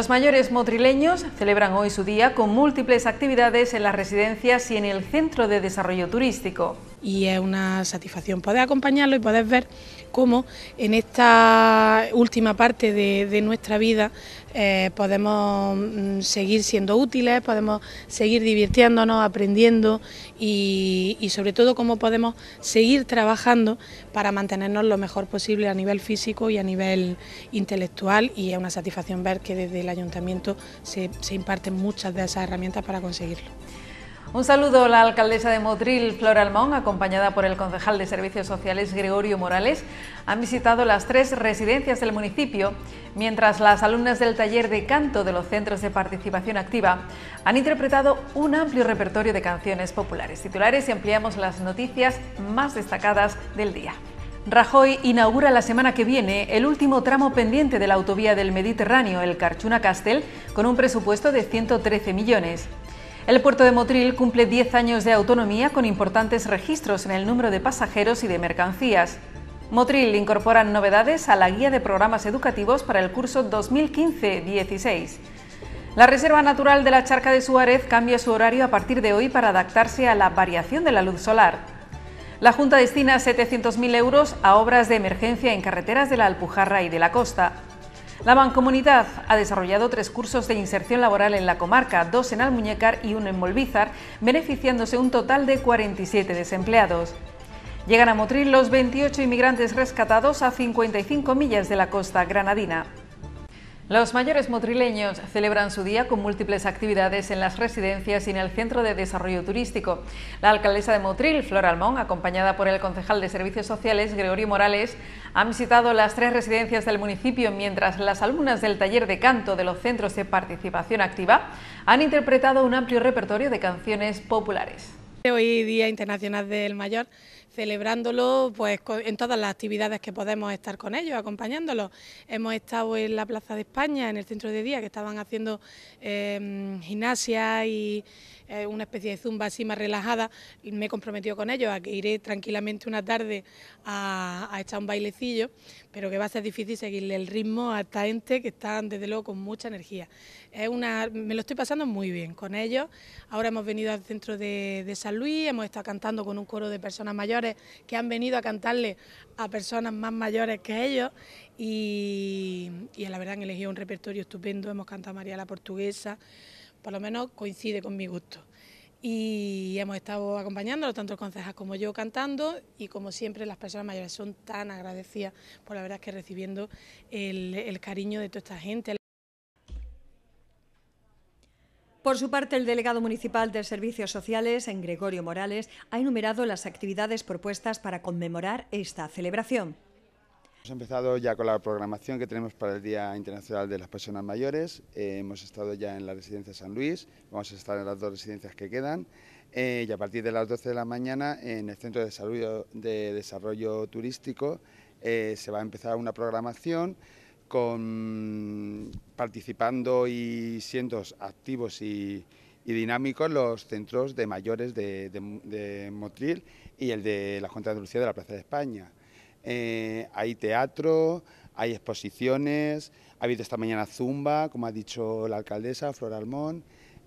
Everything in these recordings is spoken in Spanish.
Los mayores motrileños celebran hoy su día con múltiples actividades en las residencias y en el Centro de Desarrollo Turístico y es una satisfacción poder acompañarlo y poder ver cómo en esta última parte de, nuestra vida eh, podemos mm, seguir siendo útiles, podemos seguir divirtiéndonos, aprendiendo y, sobre todo cómo podemos seguir trabajando para mantenernos lo mejor posible a nivel físico y a nivel intelectual y es una satisfacción ver que desde el ayuntamiento se imparten muchas de esas herramientas para conseguirlo. Un saludo a la alcaldesa de Motril, Flor Almón, acompañada por el concejal de Servicios Sociales, Gregorio Morales, han visitado las tres residencias del municipio, mientras las alumnas del taller de canto de los centros de participación activa han interpretado un amplio repertorio de canciones populares. Titulares y ampliamos las noticias más destacadas del día. Rajoy inaugura la semana que viene el último tramo pendiente de la autovía del Mediterráneo, el Carchuna Castel, con un presupuesto de 113 millones. El puerto de Motril cumple 10 años de autonomía con importantes registros en el número de pasajeros y de mercancías. Motril incorpora novedades a la guía de programas educativos para el curso 2015-16. La Reserva Natural de la Charca de Suárez cambia su horario a partir de hoy para adaptarse a la variación de la luz solar. La Junta destina 700.000 euros a obras de emergencia en carreteras de la Alpujarra y de la costa. La Mancomunidad ha desarrollado tres cursos de inserción laboral en la comarca, dos en Almuñécar y uno en Molvízar, beneficiándose un total de 47 desempleados. Llegan a Motril los 28 inmigrantes rescatados a 55 millas de la costa granadina. Los mayores motrileños celebran su día con múltiples actividades en las residencias y en el Centro de Desarrollo Turístico. La alcaldesa de Motril, Flor Almón, acompañada por el concejal de Servicios Sociales, Gregorio Morales, ha visitado las tres residencias del municipio mientras las alumnas del taller de canto de los centros de participación activa han interpretado un amplio repertorio de canciones populares. Hoy Día Internacional del Mayor celebrándolo pues en todas las actividades que podemos estar con ellos, acompañándolos. Hemos estado en la Plaza de España, en el centro de día, que estaban haciendo eh, gimnasia y ...es una especie de zumba así más relajada. Me he comprometido con ellos a que iré tranquilamente una tarde a, echar un bailecillo, pero que va a ser difícil seguirle el ritmo a esta gente que están desde luego con mucha energía. Es una, me lo estoy pasando muy bien con ellos. Ahora hemos venido al centro de, de San Luis, hemos estado cantando con un coro de personas mayores que han venido a cantarle a personas más mayores que ellos y, y la verdad han elegido un repertorio estupendo, hemos cantado María la Portuguesa, por lo menos coincide con mi gusto. Y hemos estado acompañándolo, tanto el concejal como yo, cantando y como siempre las personas mayores son tan agradecidas, por la verdad que recibiendo el, el cariño de toda esta gente. Por su parte, el delegado municipal de Servicios Sociales, en Gregorio Morales, ha enumerado las actividades propuestas para conmemorar esta celebración. Hemos empezado ya con la programación que tenemos para el Día Internacional de las Personas Mayores. Eh, hemos estado ya en la residencia San Luis, vamos a estar en las dos residencias que quedan. Eh, y a partir de las 12 de la mañana en el Centro de Desarrollo, de Desarrollo Turístico eh, se va a empezar una programación con participando y siendo activos y, dinámicos los centros de mayores de, de Motril y el de la Junta de Andalucía de la Plaza de España. Eh, hay teatro, hay exposiciones, ha habido esta mañana zumba, como ha dicho la alcaldesa Flor Almón,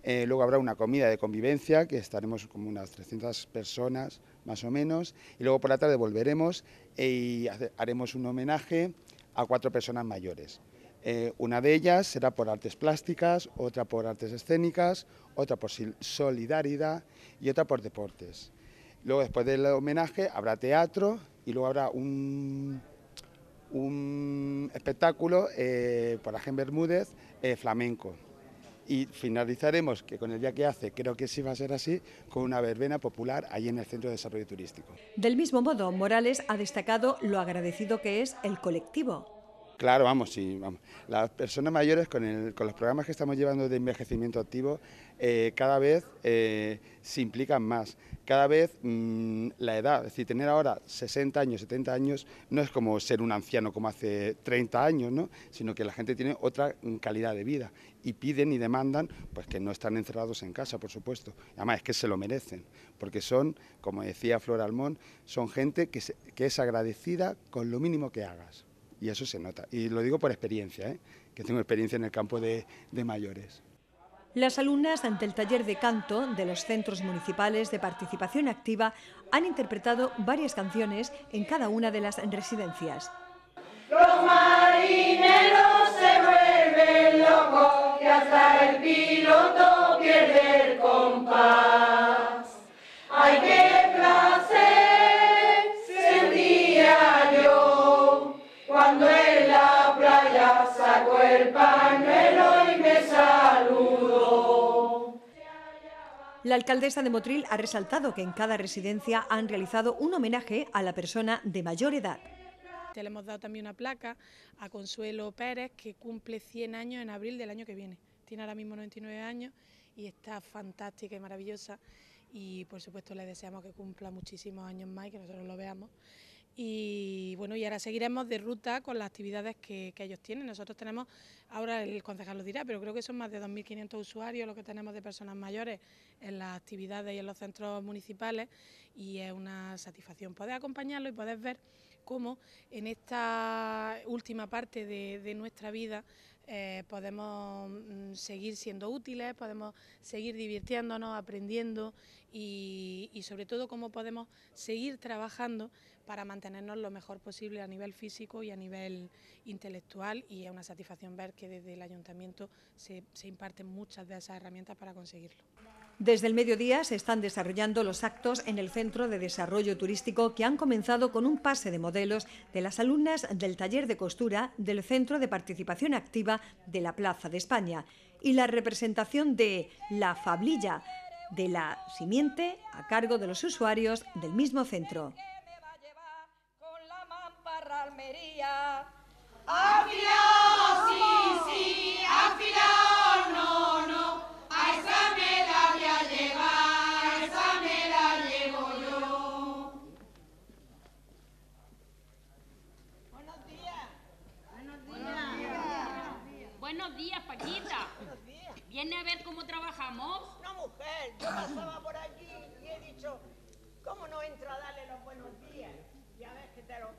eh, luego habrá una comida de convivencia, que estaremos como unas 300 personas más o menos, y luego por la tarde volveremos e y haremos un homenaje a cuatro personas mayores. Eh, una de ellas será por artes plásticas, otra por artes escénicas, otra por solidaridad y otra por deportes. Luego, después del homenaje, habrá teatro y luego habrá un, espectáculo eh, por Agen Bermúdez eh, flamenco. Y finalizaremos, que con el día que hace, creo que sí va a ser así, con una verbena popular ahí en el Centro de Desarrollo Turístico. Del mismo modo, Morales ha destacado lo agradecido que es el colectivo Claro, vamos, sí. Vamos. Las personas mayores, con, los programas que estamos llevando de envejecimiento activo, eh, cada vez eh, se implican más. Cada vez mm, la edad, es decir, tener ahora 60 años, 70 años, no es como ser un anciano como hace 30 años, ¿no? sino que la gente tiene otra mm, calidad de vida y piden y demandan pues que no están encerrados en casa, por supuesto. Además, es que se lo merecen, porque son, como decía Flor Almón, son gente que, que es agradecida con lo mínimo que hagas y eso se nota. Y lo digo por experiencia, ¿eh? que tengo experiencia en el campo de, mayores. Las alumnas ante el taller de canto de los centros municipales de participación activa han interpretado varias canciones en cada una de las residencias. se el piloto Hay La alcaldesa de Motril ha resaltado que en cada residencia han realizado un homenaje a la persona de mayor edad. Le hemos dado también una placa a Consuelo Pérez, que cumple 100 años en abril del año que viene. Tiene ahora mismo 99 años y está fantástica y maravillosa. Y por supuesto le deseamos que cumpla muchísimos años más y que nosotros lo veamos. Y bueno, y ahora seguiremos de ruta con las actividades que, ellos tienen. Nosotros tenemos, ahora el concejal lo dirá, pero creo que son más de 2.500 usuarios los que tenemos de personas mayores en las actividades y en los centros municipales y es una satisfacción poder acompañarlo y poder ver cómo en esta última parte de nuestra vida eh, podemos mm, seguir siendo útiles, podemos seguir divirtiéndonos, aprendiendo y, sobre todo cómo podemos seguir trabajando para mantenernos lo mejor posible a nivel físico y a nivel intelectual y es una satisfacción ver que desde el ayuntamiento se imparten muchas de esas herramientas para conseguirlo. Desde el mediodía se están desarrollando los actos en el Centro de Desarrollo Turístico que han comenzado con un pase de modelos de las alumnas del taller de costura del Centro de Participación Activa de la Plaza de España y la representación de La Fablilla de la simiente a cargo de los usuarios del mismo centro. ¿Ven a ver cómo trabajamos? No, mujer, yo pasaba por aquí y he dicho, ¿cómo no entro a darle los buenos días? Ya ves que te los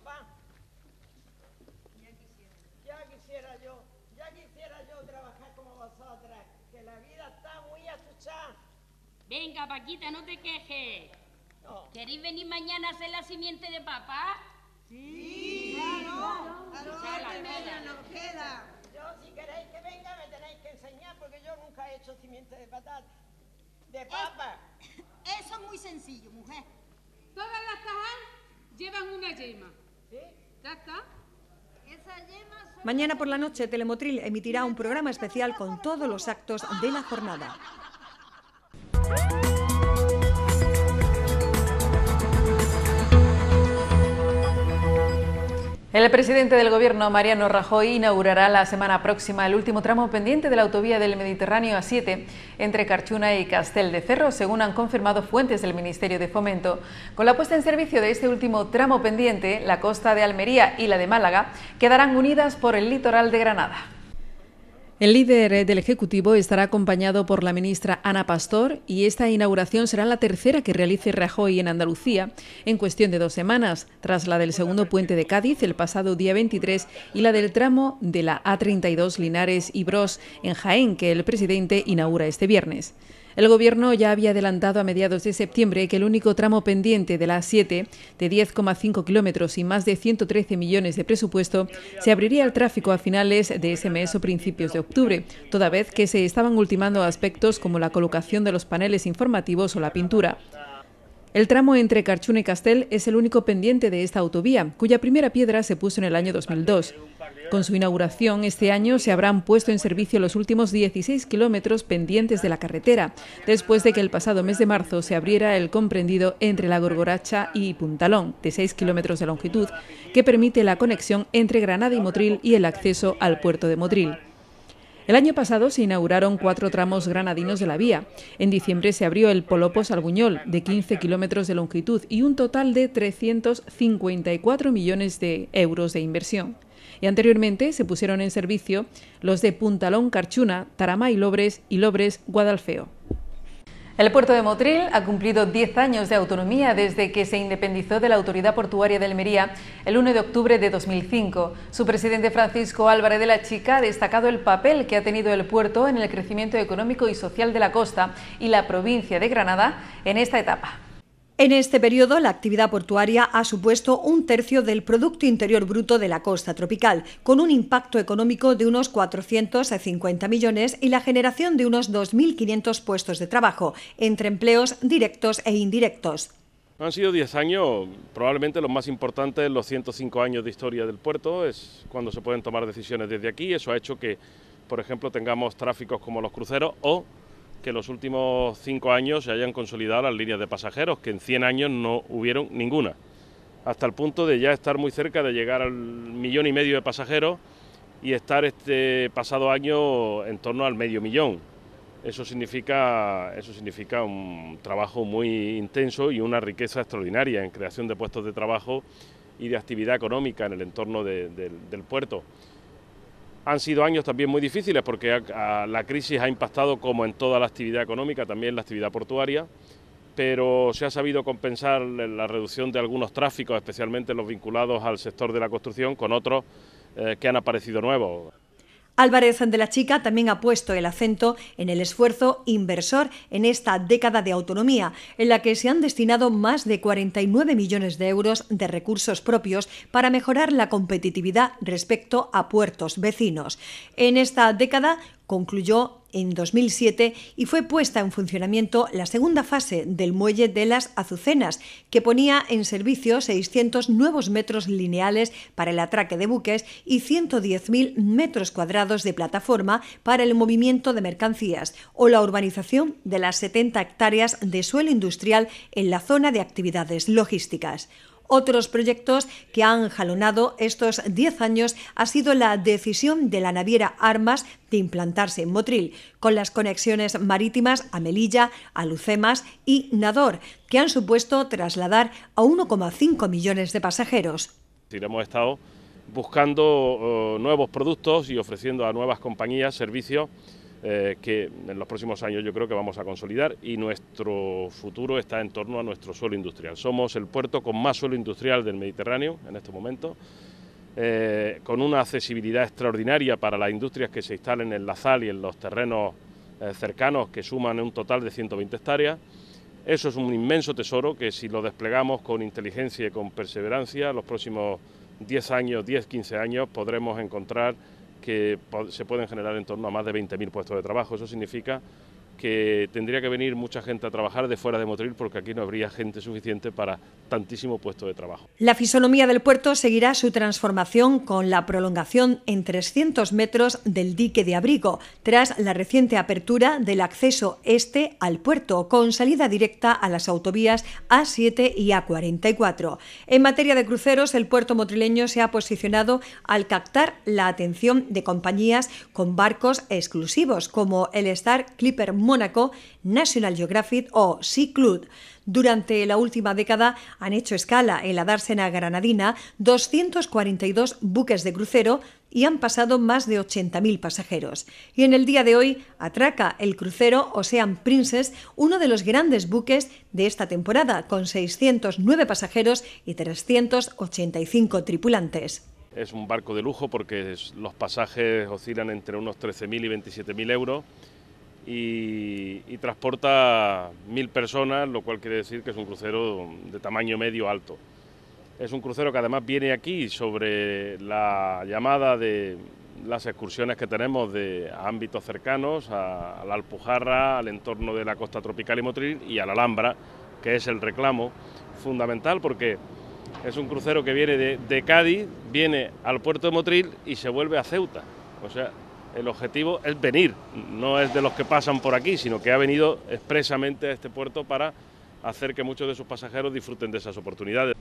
Ya quisiera. yo, ya quisiera yo trabajar como vosotras, que la vida está muy asuchada. Venga, Paquita, no te quejes. ¿Queréis venir mañana a hacer la simiente de papá? Sí. sí. Claro. de patata, de papa. eso es muy sencillo, mujer. Todas las cajas llevan una yema. ¿Sí? ¿Ya está? Esa yema Mañana por la noche Telemotril emitirá un programa especial con todos los actos de la jornada. El presidente del gobierno, Mariano Rajoy, inaugurará la semana próxima el último tramo pendiente de la autovía del Mediterráneo A7 entre Carchuna y Castel de Ferro, según han confirmado fuentes del Ministerio de Fomento. Con la puesta en servicio de este último tramo pendiente, la costa de Almería y la de Málaga quedarán unidas por el litoral de Granada. El líder eh, del Ejecutivo estará acompañado por la ministra Ana Pastor y esta inauguración será la tercera que realice Rajoy en Andalucía en cuestión de dos semanas, tras la del segundo puente de Cádiz el pasado día 23 y la del tramo de la A32 Linares y Bros en Jaén que el presidente inaugura este viernes. El gobierno ya había adelantado a mediados de septiembre que el único tramo pendiente de la A7, de 10,5 kilómetros y más de 113 millones de presupuesto, se abriría al tráfico a finales de ese mes o principios de octubre, toda vez que se estaban ultimando aspectos como la colocación de los paneles informativos o la pintura. El tramo entre Carchuna y Castel es el único pendiente de esta autovía, cuya primera piedra se puso en el año 2002. Con su inauguración este año se habrán puesto en servicio los últimos 16 kilómetros pendientes de la carretera, después de que el pasado mes de marzo se abriera el comprendido entre la Gorgoracha y Puntalón, de 6 kilómetros de longitud, que permite la conexión entre Granada y Motril y el acceso al puerto de Motril. El año pasado se inauguraron cuatro tramos granadinos de la vía. En diciembre se abrió el Polopos Alguñol de 15 kilómetros de longitud y un total de 354 millones de euros de inversión. Y anteriormente se pusieron en servicio los de Puntalón Carchuna, taramay y Lobres y Lobres Guadalfeo. El puerto de Motril ha cumplido 10 años de autonomía desde que se independizó de la Autoridad Portuaria de Almería el 1 de octubre de 2005. Su presidente Francisco Álvarez de la Chica ha destacado el papel que ha tenido el puerto en el crecimiento económico y social de la costa y la provincia de Granada en esta etapa. En este periodo, la actividad portuaria ha supuesto un tercio del Producto Interior Bruto de la costa tropical, con un impacto económico de unos 450 millones y la generación de unos 2.500 puestos de trabajo, entre empleos directos e indirectos. Han sido 10 años, probablemente los más importantes, los 105 años de historia del puerto, es cuando se pueden tomar decisiones desde aquí. Eso ha hecho que, por ejemplo, tengamos tráficos como los cruceros o que los últimos cinco años se hayan consolidado las líneas de pasajeros, que en 100 años no hubieron ninguna, hasta el punto de ya estar muy cerca de llegar al millón y medio de pasajeros y estar este pasado año en torno al medio millón. Eso significa, un trabajo muy intenso y una riqueza extraordinaria en creación de puestos de trabajo y de actividad económica en el entorno del puerto. Han sido años también muy difíciles porque la crisis ha impactado como en toda la actividad económica, también la actividad portuaria, pero se ha sabido compensar la reducción de algunos tráficos, especialmente los vinculados al sector de la construcción, con otros eh, que han aparecido nuevos. Álvarez de la Chica también ha puesto el acento en el esfuerzo inversor en esta década de autonomía, en la que se han destinado más de 49 millones de euros de recursos propios para mejorar la competitividad respecto a puertos vecinos. En esta década concluyó en 2007 y fue puesta en funcionamiento la segunda fase del muelle de las Azucenas, que ponía en servicio 600 nuevos metros lineales para el atraque de buques y 110.000 metros cuadrados de plataforma para el movimiento de mercancías, o la urbanización de las 70 hectáreas de suelo industrial en la zona de actividades logísticas. Otros proyectos que han jalonado estos 10 años ha sido la decisión de la naviera Armas de implantarse en Motril, con las conexiones marítimas a Melilla, a Lucemas y Nador, que han supuesto trasladar a 1,5 millones de pasajeros. hemos estado buscando eh, nuevos productos y ofreciendo a nuevas compañías servicios eh, que en los próximos años yo creo que vamos a consolidar y nuestro futuro está en torno a nuestro suelo industrial. Somos el puerto con más suelo industrial del Mediterráneo en este momento. Eh, con una accesibilidad extraordinaria para las industrias que se instalen en la sal y en los terrenos eh, cercanos que suman un total de 120 hectáreas. Eso es un inmenso tesoro que si lo desplegamos con inteligencia y con perseverancia, los próximos 10 años, 10, 15 años podremos encontrar que se pueden generar en torno a más de 20.000 puestos de trabajo. Eso significa que tendría que venir mucha gente a trabajar de fuera de Motril porque aquí no habría gente suficiente para tantísimo puesto de trabajo. La fisonomía del puerto seguirá su transformación con la prolongación en 300 metros del dique de abrigo, tras la reciente apertura del acceso este al puerto, con salida directa a las autovías A7 y A44. En materia de cruceros, el puerto motrileño se ha posicionado al captar la atención de compañías con barcos exclusivos, como el Star Clipper Mónaco, National Geographic o Sea Durante la última década han hecho escala en la dársena granadina 242 buques de crucero y han pasado más de 80.000 pasajeros. Y en el día de hoy atraca el crucero Ocean Princess, uno de los grandes buques de esta temporada, con 609 pasajeros y 385 tripulantes. Es un barco de lujo porque los pasajes oscilan entre unos 13.000 y 27.000 euros y, transporta mil personas, lo cual quiere decir que es un crucero de tamaño medio alto. Es un crucero que además viene aquí sobre la llamada de las excursiones que tenemos de ámbitos cercanos, a, la Alpujarra, al entorno de la costa tropical y motril y a la Alhambra, que es el reclamo fundamental porque es un crucero que viene de, Cádiz, viene al puerto de Motril y se vuelve a Ceuta. O sea, el objetivo es venir, no es de los que pasan por aquí, sino que ha venido expresamente a este puerto para hacer que muchos de sus pasajeros disfruten de esas oportunidades.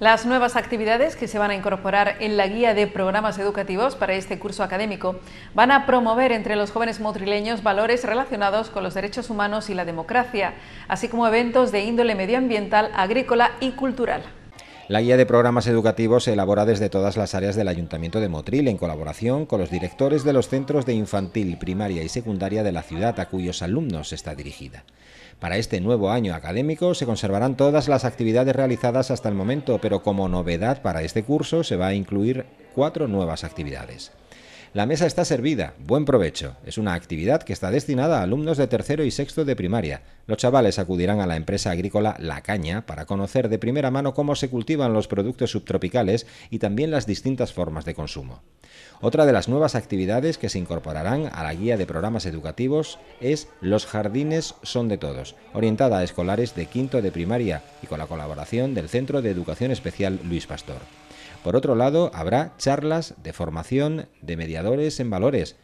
Las nuevas actividades que se van a incorporar en la guía de programas educativos para este curso académico van a promover entre los jóvenes motrileños valores relacionados con los derechos humanos y la democracia, así como eventos de índole medioambiental, agrícola y cultural. La guía de programas educativos se elabora desde todas las áreas del Ayuntamiento de Motril en colaboración con los directores de los centros de infantil, primaria y secundaria de la ciudad a cuyos alumnos está dirigida. Para este nuevo año académico se conservarán todas las actividades realizadas hasta el momento, pero como novedad para este curso se va a incluir cuatro nuevas actividades. La mesa está servida, buen provecho. Es una actividad que está destinada a alumnos de tercero y sexto de primaria. Los chavales acudirán a la empresa agrícola La Caña para conocer de primera mano cómo se cultivan los productos subtropicales y también las distintas formas de consumo. Otra de las nuevas actividades que se incorporarán a la guía de programas educativos es Los jardines son de todos, orientada a escolares de quinto de primaria y con la colaboración del Centro de Educación Especial Luis Pastor. Por otro lado, habrá charlas de formación de mediadores en valores,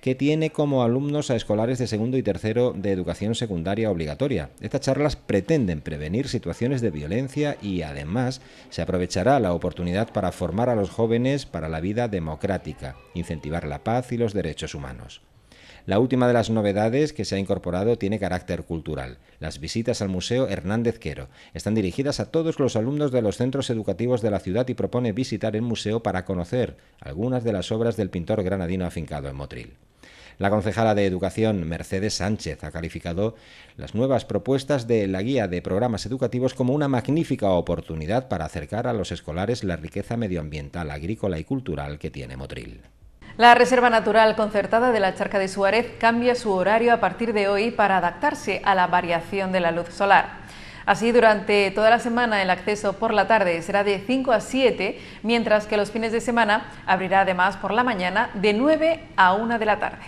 que tiene como alumnos a escolares de segundo y tercero de educación secundaria obligatoria. Estas charlas pretenden prevenir situaciones de violencia y además se aprovechará la oportunidad para formar a los jóvenes para la vida democrática, incentivar la paz y los derechos humanos. La última de las novedades que se ha incorporado tiene carácter cultural. Las visitas al Museo Hernández Quero están dirigidas a todos los alumnos de los centros educativos de la ciudad y propone visitar el museo para conocer algunas de las obras del pintor granadino afincado en Motril. La concejala de Educación, Mercedes Sánchez, ha calificado las nuevas propuestas de la guía de programas educativos como una magnífica oportunidad para acercar a los escolares la riqueza medioambiental, agrícola y cultural que tiene Motril. La Reserva Natural Concertada de la Charca de Suárez cambia su horario a partir de hoy para adaptarse a la variación de la luz solar. Así, durante toda la semana el acceso por la tarde será de 5 a 7, mientras que los fines de semana abrirá además por la mañana de 9 a 1 de la tarde.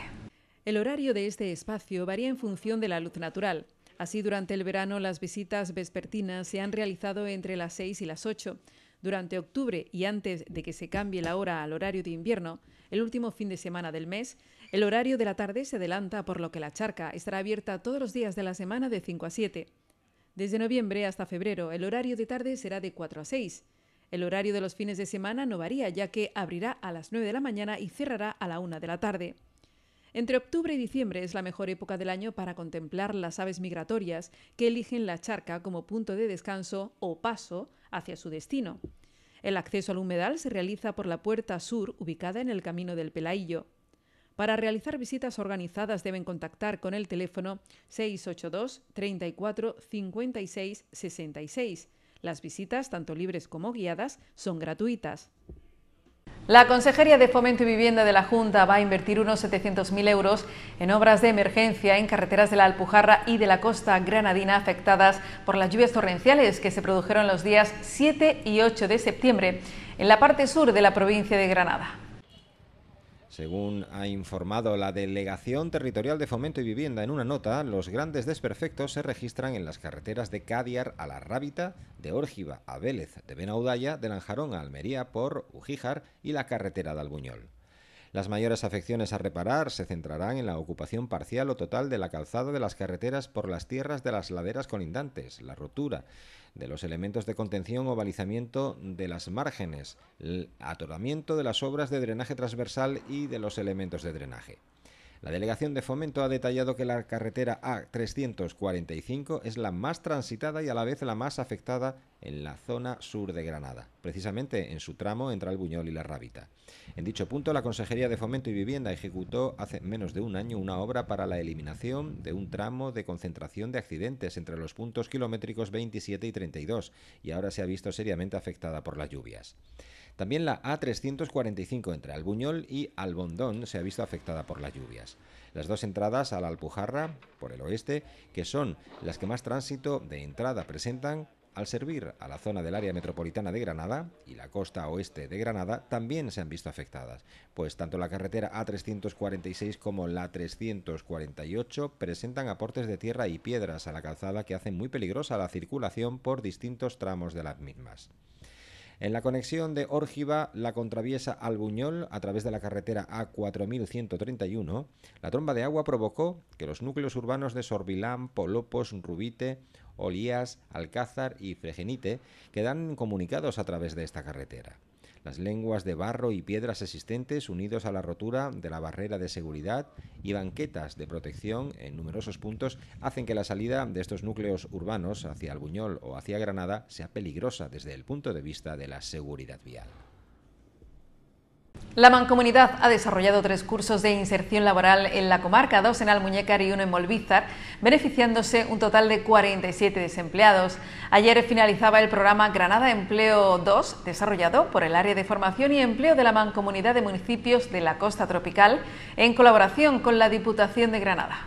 El horario de este espacio varía en función de la luz natural. Así, durante el verano las visitas vespertinas se han realizado entre las 6 y las 8. Durante octubre y antes de que se cambie la hora al horario de invierno, el último fin de semana del mes, el horario de la tarde se adelanta, por lo que la charca estará abierta todos los días de la semana de 5 a 7. Desde noviembre hasta febrero, el horario de tarde será de 4 a 6. El horario de los fines de semana no varía, ya que abrirá a las 9 de la mañana y cerrará a la 1 de la tarde. Entre octubre y diciembre es la mejor época del año para contemplar las aves migratorias que eligen la charca como punto de descanso o paso hacia su destino. El acceso al humedal se realiza por la puerta sur ubicada en el camino del Pelaillo. Para realizar visitas organizadas deben contactar con el teléfono 682 34 56 66. Las visitas, tanto libres como guiadas, son gratuitas. La Consejería de Fomento y Vivienda de la Junta va a invertir unos 700.000 euros en obras de emergencia en carreteras de la Alpujarra y de la costa granadina afectadas por las lluvias torrenciales que se produjeron los días 7 y 8 de septiembre en la parte sur de la provincia de Granada. Según ha informado la Delegación Territorial de Fomento y Vivienda en una nota, los grandes desperfectos se registran en las carreteras de Cadiar a La Rábita, de Órgiva a Vélez, de Benaudalla, de Lanjarón a Almería por Ujíjar y la carretera de Albuñol. Las mayores afecciones a reparar se centrarán en la ocupación parcial o total de la calzada de las carreteras por las tierras de las laderas colindantes, la rotura de los elementos de contención o balizamiento de las márgenes, el atoramiento de las obras de drenaje transversal y de los elementos de drenaje. La Delegación de Fomento ha detallado que la carretera A345 es la más transitada y a la vez la más afectada en la zona sur de Granada, precisamente en su tramo entre Buñol y La Rábita. En dicho punto, la Consejería de Fomento y Vivienda ejecutó hace menos de un año una obra para la eliminación de un tramo de concentración de accidentes entre los puntos kilométricos 27 y 32 y ahora se ha visto seriamente afectada por las lluvias. También la A345 entre Albuñol y Albondón se ha visto afectada por las lluvias. Las dos entradas a la Alpujarra, por el oeste, que son las que más tránsito de entrada presentan, al servir a la zona del área metropolitana de Granada y la costa oeste de Granada también se han visto afectadas, pues tanto la carretera A346 como la 348 presentan aportes de tierra y piedras a la calzada que hacen muy peligrosa la circulación por distintos tramos de las mismas. En la conexión de Órgiva, la contraviesa albuñol a través de la carretera A4131, la tromba de agua provocó que los núcleos urbanos de Sorbilán, Polopos, Rubite, Olías, Alcázar y Fregenite quedan comunicados a través de esta carretera. Las lenguas de barro y piedras existentes unidos a la rotura de la barrera de seguridad y banquetas de protección en numerosos puntos hacen que la salida de estos núcleos urbanos hacia Albuñol o hacia Granada sea peligrosa desde el punto de vista de la seguridad vial. La Mancomunidad ha desarrollado tres cursos de inserción laboral en la comarca, dos en Almuñécar y uno en Molvízar, beneficiándose un total de 47 desempleados. Ayer finalizaba el programa Granada Empleo 2, desarrollado por el Área de Formación y Empleo de la Mancomunidad de Municipios de la Costa Tropical, en colaboración con la Diputación de Granada.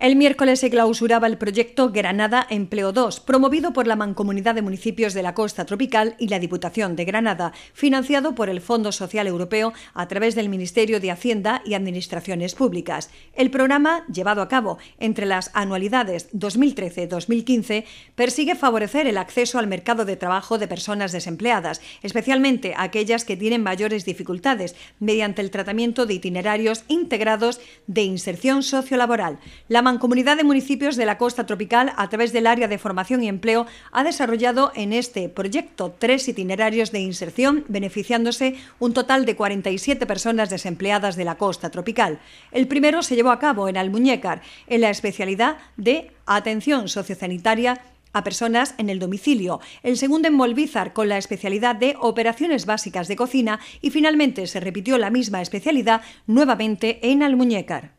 El miércoles se clausuraba el proyecto Granada Empleo 2, promovido por la Mancomunidad de Municipios de la Costa Tropical y la Diputación de Granada, financiado por el Fondo Social Europeo a través del Ministerio de Hacienda y Administraciones Públicas. El programa, llevado a cabo entre las anualidades 2013-2015, persigue favorecer el acceso al mercado de trabajo de personas desempleadas, especialmente aquellas que tienen mayores dificultades, mediante el tratamiento de itinerarios integrados de inserción sociolaboral. La la Comunidad de Municipios de la Costa Tropical, a través del Área de Formación y Empleo, ha desarrollado en este proyecto tres itinerarios de inserción, beneficiándose un total de 47 personas desempleadas de la Costa Tropical. El primero se llevó a cabo en Almuñécar, en la especialidad de Atención Sociosanitaria a personas en el domicilio, el segundo en Molvízar, con la especialidad de operaciones básicas de cocina y finalmente se repitió la misma especialidad nuevamente en Almuñécar.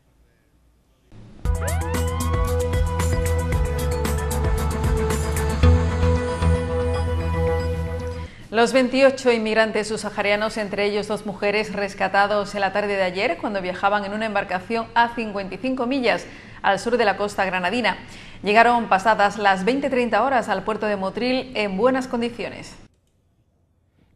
Los 28 inmigrantes subsaharianos, entre ellos dos mujeres, rescatados en la tarde de ayer cuando viajaban en una embarcación a 55 millas al sur de la costa granadina, llegaron pasadas las 20-30 horas al puerto de Motril en buenas condiciones.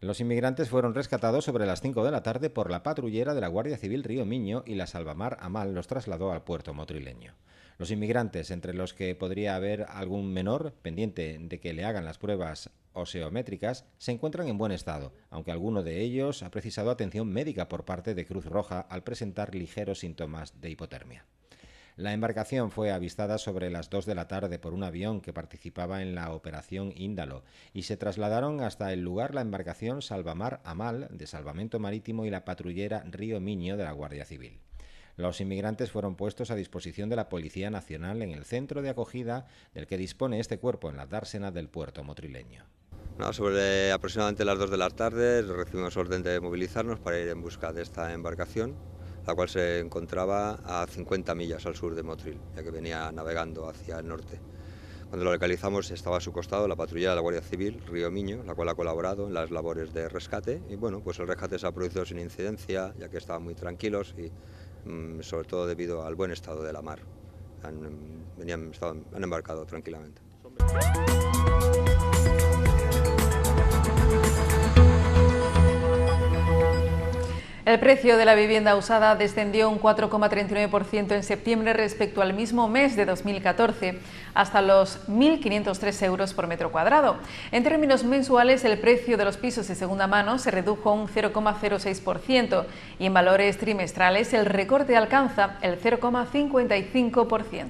Los inmigrantes fueron rescatados sobre las 5 de la tarde por la patrullera de la Guardia Civil Río Miño y la Salvamar Amal los trasladó al puerto motrileño. Los inmigrantes, entre los que podría haber algún menor pendiente de que le hagan las pruebas oseométricas, se encuentran en buen estado, aunque alguno de ellos ha precisado atención médica por parte de Cruz Roja al presentar ligeros síntomas de hipotermia. La embarcación fue avistada sobre las 2 de la tarde por un avión que participaba en la operación Índalo y se trasladaron hasta el lugar la embarcación Salvamar Amal de Salvamento Marítimo y la patrullera Río Miño de la Guardia Civil. Los inmigrantes fueron puestos a disposición de la Policía Nacional en el centro de acogida del que dispone este cuerpo en la dársena del puerto motrileño. sobre aproximadamente las 2 de la tarde recibimos orden de movilizarnos para ir en busca de esta embarcación la cual se encontraba a 50 millas al sur de Motril, ya que venía navegando hacia el norte. Cuando lo localizamos estaba a su costado la patrulla de la Guardia Civil, Río Miño, la cual ha colaborado en las labores de rescate y bueno, pues el rescate se ha producido sin incidencia, ya que estaban muy tranquilos y mm, sobre todo debido al buen estado de la mar. Mm, venían, han embarcado tranquilamente. El precio de la vivienda usada descendió un 4,39% en septiembre respecto al mismo mes de 2014, hasta los 1.503 euros por metro cuadrado. En términos mensuales, el precio de los pisos de segunda mano se redujo un 0,06% y en valores trimestrales el recorte alcanza el 0,55%.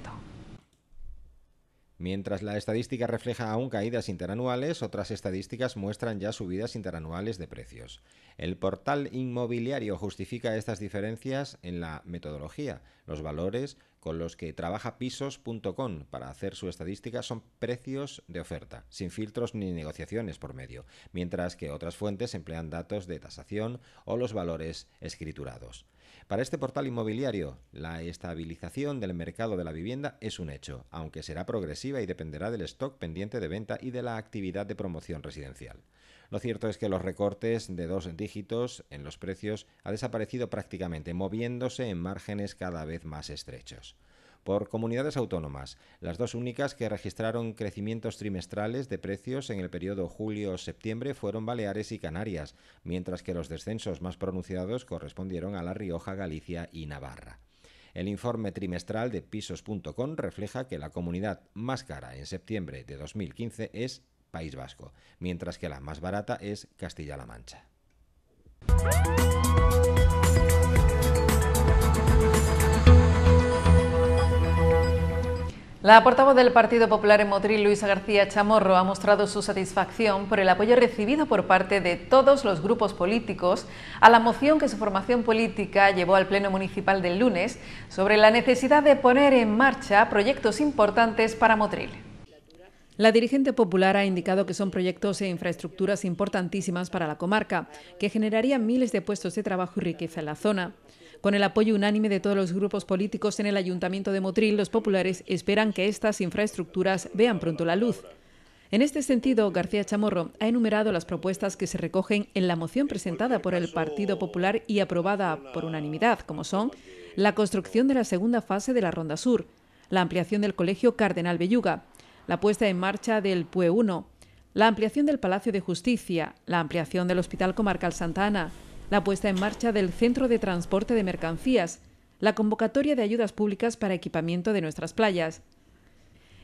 Mientras la estadística refleja aún caídas interanuales, otras estadísticas muestran ya subidas interanuales de precios. El portal inmobiliario justifica estas diferencias en la metodología. Los valores con los que trabaja pisos.com para hacer su estadística son precios de oferta, sin filtros ni negociaciones por medio, mientras que otras fuentes emplean datos de tasación o los valores escriturados. Para este portal inmobiliario, la estabilización del mercado de la vivienda es un hecho, aunque será progresiva y dependerá del stock pendiente de venta y de la actividad de promoción residencial. Lo cierto es que los recortes de dos dígitos en los precios ha desaparecido prácticamente, moviéndose en márgenes cada vez más estrechos por comunidades autónomas, las dos únicas que registraron crecimientos trimestrales de precios en el periodo julio-septiembre fueron Baleares y Canarias, mientras que los descensos más pronunciados correspondieron a La Rioja, Galicia y Navarra. El informe trimestral de pisos.com refleja que la comunidad más cara en septiembre de 2015 es País Vasco, mientras que la más barata es Castilla-La Mancha. La portavoz del Partido Popular en Motril, Luisa García Chamorro, ha mostrado su satisfacción por el apoyo recibido por parte de todos los grupos políticos a la moción que su formación política llevó al Pleno Municipal del lunes sobre la necesidad de poner en marcha proyectos importantes para Motril. La dirigente popular ha indicado que son proyectos e infraestructuras importantísimas para la comarca, que generarían miles de puestos de trabajo y riqueza en la zona. Con el apoyo unánime de todos los grupos políticos en el Ayuntamiento de Motril, los populares esperan que estas infraestructuras vean pronto la luz. En este sentido, García Chamorro ha enumerado las propuestas que se recogen en la moción presentada por el Partido Popular y aprobada por unanimidad, como son la construcción de la segunda fase de la Ronda Sur, la ampliación del Colegio Cardenal Belluga, la puesta en marcha del PUE 1, la ampliación del Palacio de Justicia, la ampliación del Hospital Comarcal Santa Ana, la puesta en marcha del Centro de Transporte de Mercancías, la convocatoria de ayudas públicas para equipamiento de nuestras playas.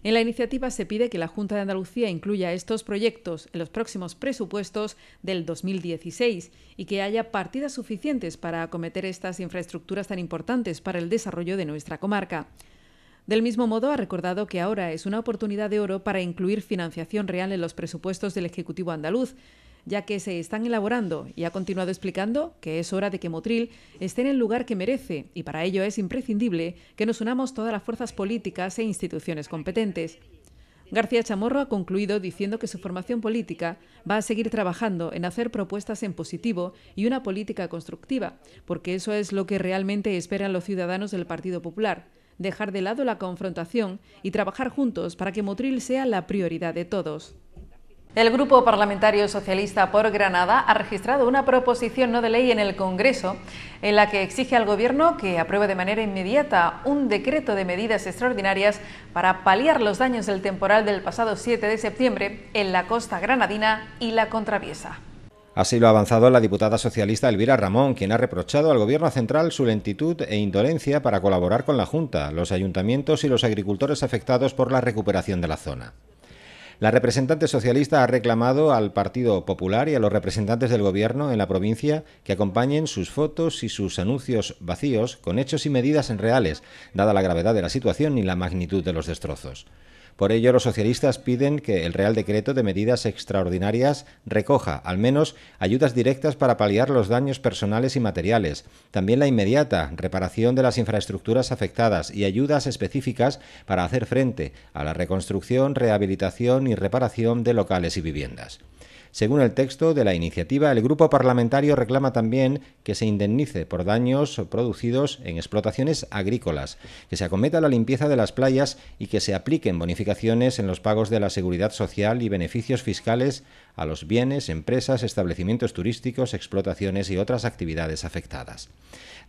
En la iniciativa se pide que la Junta de Andalucía incluya estos proyectos en los próximos presupuestos del 2016 y que haya partidas suficientes para acometer estas infraestructuras tan importantes para el desarrollo de nuestra comarca. Del mismo modo, ha recordado que ahora es una oportunidad de oro para incluir financiación real en los presupuestos del Ejecutivo andaluz ya que se están elaborando y ha continuado explicando que es hora de que Motril esté en el lugar que merece y para ello es imprescindible que nos unamos todas las fuerzas políticas e instituciones competentes. García Chamorro ha concluido diciendo que su formación política va a seguir trabajando en hacer propuestas en positivo y una política constructiva, porque eso es lo que realmente esperan los ciudadanos del Partido Popular, dejar de lado la confrontación y trabajar juntos para que Motril sea la prioridad de todos. El Grupo Parlamentario Socialista por Granada ha registrado una proposición no de ley en el Congreso en la que exige al Gobierno que apruebe de manera inmediata un decreto de medidas extraordinarias para paliar los daños del temporal del pasado 7 de septiembre en la costa granadina y la contraviesa. Así lo ha avanzado la diputada socialista Elvira Ramón, quien ha reprochado al Gobierno central su lentitud e indolencia para colaborar con la Junta, los ayuntamientos y los agricultores afectados por la recuperación de la zona. La representante socialista ha reclamado al Partido Popular y a los representantes del Gobierno en la provincia que acompañen sus fotos y sus anuncios vacíos con hechos y medidas en reales, dada la gravedad de la situación y la magnitud de los destrozos. Por ello, los socialistas piden que el Real Decreto de Medidas Extraordinarias recoja, al menos, ayudas directas para paliar los daños personales y materiales, también la inmediata reparación de las infraestructuras afectadas y ayudas específicas para hacer frente a la reconstrucción, rehabilitación y reparación de locales y viviendas. Según el texto de la iniciativa, el grupo parlamentario reclama también que se indemnice por daños producidos en explotaciones agrícolas, que se acometa la limpieza de las playas y que se apliquen bonificaciones en los pagos de la seguridad social y beneficios fiscales a los bienes, empresas, establecimientos turísticos, explotaciones y otras actividades afectadas.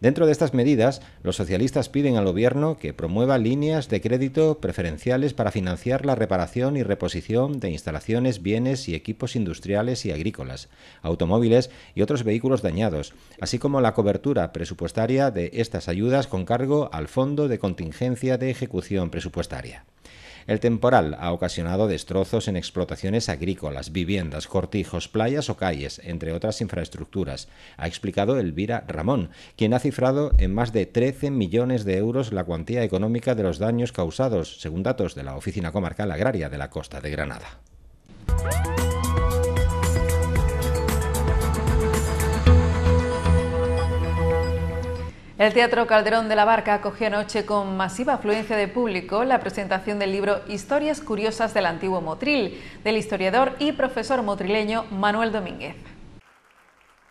Dentro de estas medidas, los socialistas piden al Gobierno que promueva líneas de crédito preferenciales para financiar la reparación y reposición de instalaciones, bienes y equipos industriales y agrícolas, automóviles y otros vehículos dañados, así como la cobertura presupuestaria de estas ayudas con cargo al Fondo de Contingencia de Ejecución Presupuestaria. El temporal ha ocasionado destrozos en explotaciones agrícolas, viviendas, cortijos, playas o calles, entre otras infraestructuras, ha explicado Elvira Ramón, quien ha cifrado en más de 13 millones de euros la cuantía económica de los daños causados, según datos de la Oficina Comarcal Agraria de la Costa de Granada. El Teatro Calderón de la Barca acogió anoche con masiva afluencia de público la presentación del libro Historias Curiosas del Antiguo Motril, del historiador y profesor motrileño Manuel Domínguez.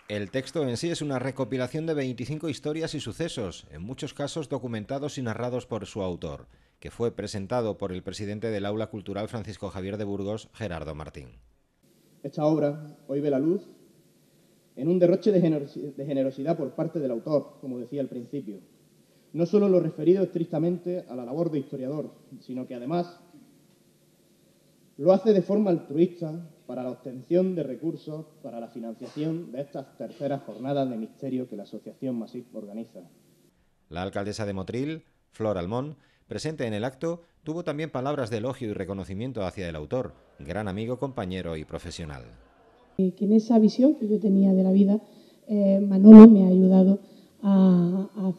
El texto en sí es una recopilación de 25 historias y sucesos, en muchos casos documentados y narrados por su autor, que fue presentado por el presidente del Aula Cultural Francisco Javier de Burgos, Gerardo Martín. Esta obra hoy ve la luz en un derroche de generosidad por parte del autor, como decía al principio. No solo lo referido estrictamente a la labor de historiador, sino que además lo hace de forma altruista para la obtención de recursos para la financiación de estas terceras jornadas de misterio que la Asociación Masif organiza. La alcaldesa de Motril, Flor Almón, presente en el acto, tuvo también palabras de elogio y reconocimiento hacia el autor, gran amigo, compañero y profesional que, en esa visión que yo tenía de la vida, eh, Manolo me ha ayudado a,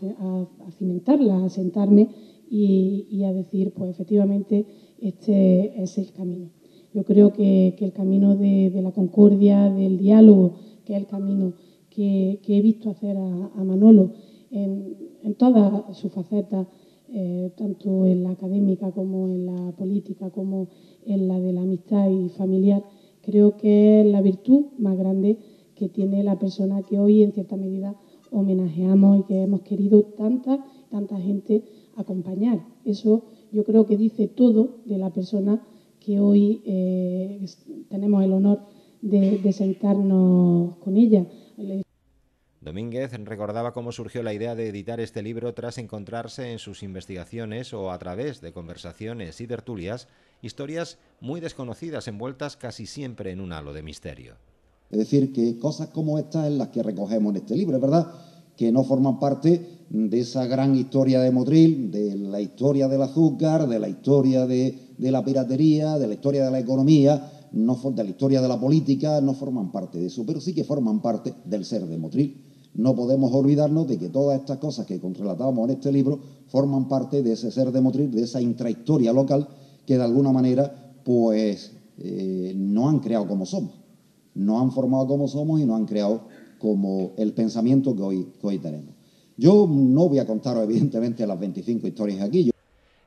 cimentarla, a sentarme y, a decir, pues efectivamente, este es el camino. Yo creo que, el camino de, la concordia, del diálogo, que es el camino que, he visto hacer a, Manolo en, todas sus facetas, eh, tanto en la académica como en la política, como en la de la amistad y familiar, Creo que es la virtud más grande que tiene la persona que hoy en cierta medida homenajeamos y que hemos querido tanta, tanta gente acompañar. Eso yo creo que dice todo de la persona que hoy eh, tenemos el honor de sentarnos con ella. Domínguez recordaba cómo surgió la idea de editar este libro tras encontrarse en sus investigaciones o a través de conversaciones y tertulias historias muy desconocidas envueltas casi siempre en un halo de misterio. Es decir, que cosas como estas en las que recogemos en este libro, verdad que no forman parte de esa gran historia de Motril, de la historia del azúcar, de la historia de, la piratería, de la historia de la economía, no, de la historia de la política, no forman parte de eso, pero sí que forman parte del ser de Motril no podemos olvidarnos de que todas estas cosas que relatábamos en este libro forman parte de ese ser de motriz, de esa intrahistoria local que de alguna manera pues eh, no han creado como somos, no han formado como somos y no han creado como el pensamiento que hoy, tenemos. Yo no voy a contar evidentemente las 25 historias aquí.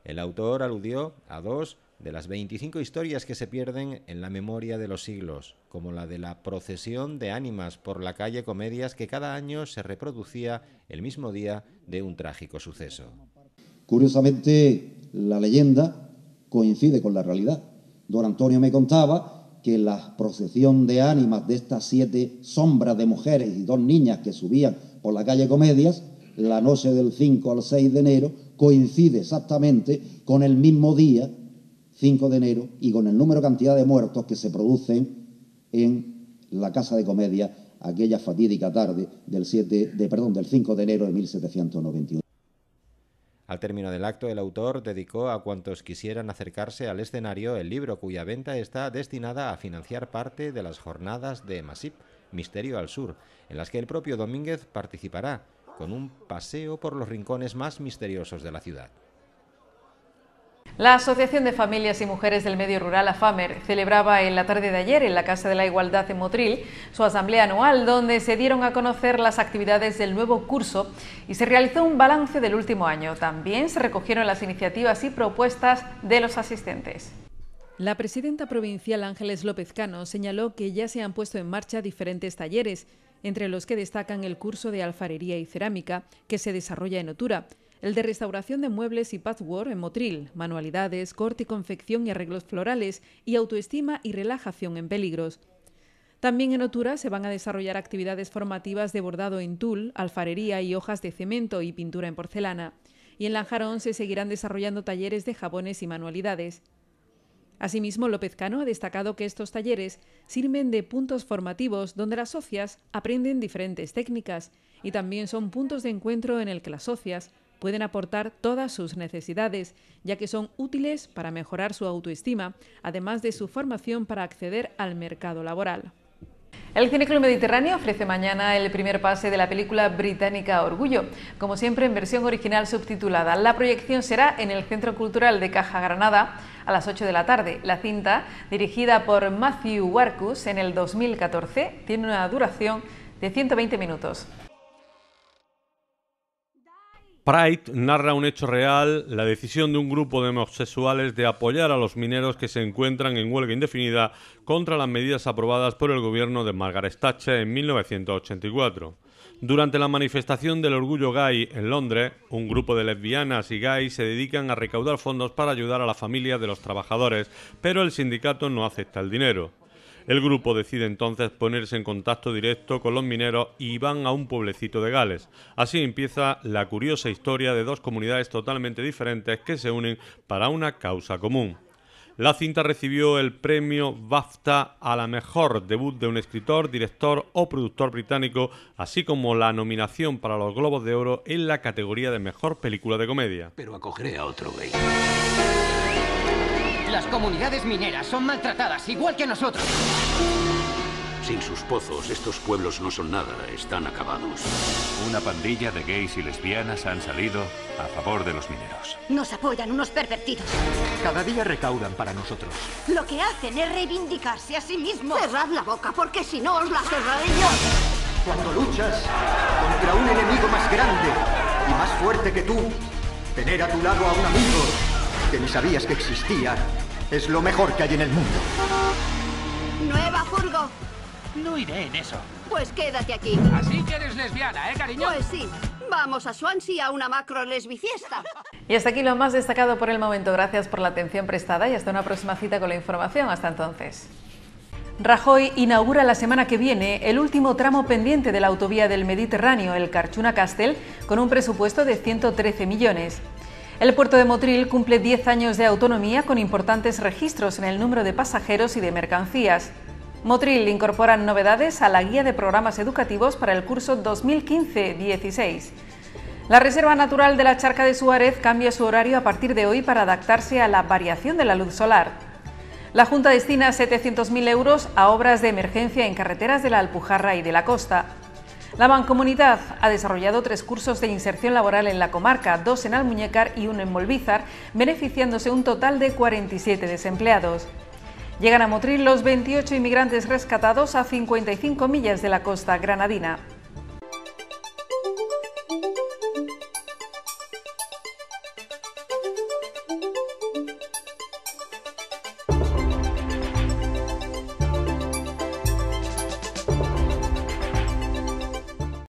El autor aludió a dos de las 25 historias que se pierden en la memoria de los siglos, como la de la procesión de ánimas por la calle Comedias que cada año se reproducía el mismo día de un trágico suceso. Curiosamente, la leyenda coincide con la realidad. Don Antonio me contaba que la procesión de ánimas de estas siete sombras de mujeres y dos niñas que subían por la calle Comedias, la noche del 5 al 6 de enero, coincide exactamente con el mismo día 5 de enero y con el número cantidad de muertos que se producen en la Casa de Comedia aquella fatídica tarde del, del 5 de enero de 1791. Al término del acto, el autor dedicó a cuantos quisieran acercarse al escenario el libro cuya venta está destinada a financiar parte de las jornadas de Masip, Misterio al Sur, en las que el propio Domínguez participará, con un paseo por los rincones más misteriosos de la ciudad. La Asociación de Familias y Mujeres del Medio Rural, AFAMER, celebraba en la tarde de ayer en la Casa de la Igualdad en Motril su asamblea anual donde se dieron a conocer las actividades del nuevo curso y se realizó un balance del último año. También se recogieron las iniciativas y propuestas de los asistentes. La presidenta provincial Ángeles López Cano señaló que ya se han puesto en marcha diferentes talleres, entre los que destacan el curso de alfarería y cerámica que se desarrolla en Otura, el de restauración de muebles y patchwork en Motril, manualidades, corte y confección y arreglos florales, y autoestima y relajación en peligros. También en Otura se van a desarrollar actividades formativas de bordado en tul, alfarería y hojas de cemento y pintura en porcelana. Y en Lanjarón se seguirán desarrollando talleres de jabones y manualidades. Asimismo, López Cano ha destacado que estos talleres sirven de puntos formativos donde las socias aprenden diferentes técnicas y también son puntos de encuentro en el que las socias pueden aportar todas sus necesidades, ya que son útiles para mejorar su autoestima, además de su formación para acceder al mercado laboral. El Cineclub Mediterráneo ofrece mañana el primer pase de la película británica Orgullo, como siempre en versión original subtitulada. La proyección será en el Centro Cultural de Caja Granada a las 8 de la tarde. La cinta, dirigida por Matthew Warkus en el 2014, tiene una duración de 120 minutos. Pride narra un hecho real, la decisión de un grupo de homosexuales de apoyar a los mineros que se encuentran en huelga indefinida contra las medidas aprobadas por el gobierno de Margaret Thatcher en 1984. Durante la manifestación del orgullo gay en Londres, un grupo de lesbianas y gays se dedican a recaudar fondos para ayudar a la familia de los trabajadores, pero el sindicato no acepta el dinero. El grupo decide entonces ponerse en contacto directo con los mineros y van a un pueblecito de Gales. Así empieza la curiosa historia de dos comunidades totalmente diferentes que se unen para una causa común. La cinta recibió el premio BAFTA a la mejor debut de un escritor, director o productor británico, así como la nominación para los Globos de Oro en la categoría de mejor película de comedia. Pero acogeré a otro güey. Las comunidades mineras son maltratadas, igual que nosotros. Sin sus pozos, estos pueblos no son nada, están acabados. Una pandilla de gays y lesbianas han salido a favor de los mineros. Nos apoyan unos pervertidos. Cada día recaudan para nosotros. Lo que hacen es reivindicarse a sí mismos. Cerrad la boca, porque si no os la cerraré yo. Cuando luchas contra un enemigo más grande y más fuerte que tú, tener a tu lado a un amigo que ni sabías que existía es lo mejor que hay en el mundo. Nueva furgo. No iré en eso. Pues quédate aquí. Así que eres lesbiana, ¿eh, cariño? Pues sí. Vamos a Swansea a una macro lesbiciesta. Y hasta aquí lo más destacado por el momento. Gracias por la atención prestada y hasta una próxima cita con la información. Hasta entonces. Rajoy inaugura la semana que viene el último tramo pendiente de la autovía del Mediterráneo, el Carchuna-Castel, con un presupuesto de 113 millones. El puerto de Motril cumple 10 años de autonomía con importantes registros en el número de pasajeros y de mercancías. Motril incorpora novedades a la guía de programas educativos para el curso 2015-16. La Reserva Natural de la Charca de Suárez cambia su horario a partir de hoy para adaptarse a la variación de la luz solar. La Junta destina 700.000 euros a obras de emergencia en carreteras de la Alpujarra y de la costa. La Mancomunidad ha desarrollado tres cursos de inserción laboral en la comarca, dos en Almuñécar y uno en Molvízar, beneficiándose un total de 47 desempleados. Llegan a Motril los 28 inmigrantes rescatados a 55 millas de la costa granadina.